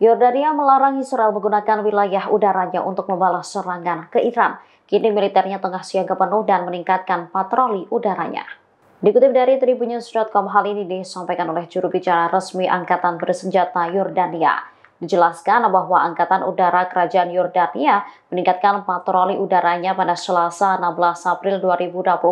Yordania melarang Israel menggunakan wilayah udaranya untuk membalas serangan ke Iran. Kini militernya tengah siaga penuh dan meningkatkan patroli udaranya. Dikutip dari tribunnews.com, hal ini disampaikan oleh juru bicara resmi Angkatan Bersenjata Yordania. Dijelaskan bahwa Angkatan Udara Kerajaan Yordania meningkatkan patroli udaranya pada Selasa 16 April 2024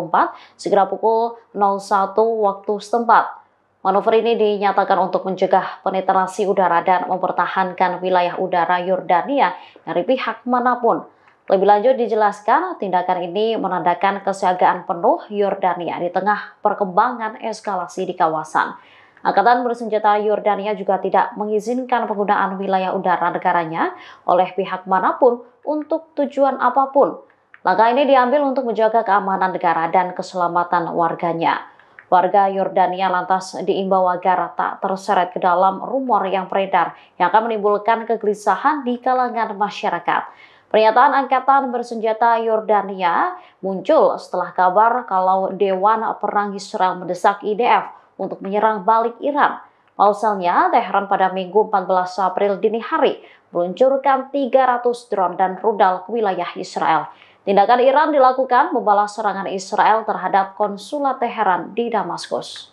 segera pukul 01 waktu setempat. Manuver ini dinyatakan untuk mencegah penetrasi udara dan mempertahankan wilayah udara Yordania dari pihak manapun. Lebih lanjut dijelaskan, tindakan ini menandakan kesiagaan penuh Yordania di tengah perkembangan eskalasi di kawasan. Angkatan bersenjata Yordania juga tidak mengizinkan penggunaan wilayah udara negaranya oleh pihak manapun untuk tujuan apapun. Langkah ini diambil untuk menjaga keamanan negara dan keselamatan warganya. Warga Yordania lantas diimbau agar tak terseret ke dalam rumor yang beredar yang akan menimbulkan kegelisahan di kalangan masyarakat. Pernyataan Angkatan Bersenjata Yordania muncul setelah kabar kalau Dewan Perang Israel mendesak IDF untuk menyerang balik Iran. Pauselnya, Teheran pada Minggu 14 April dini hari meluncurkan 300 drone dan rudal ke wilayah Israel. Tindakan Iran dilakukan membalas serangan Israel terhadap konsulat Teheran di Damaskus.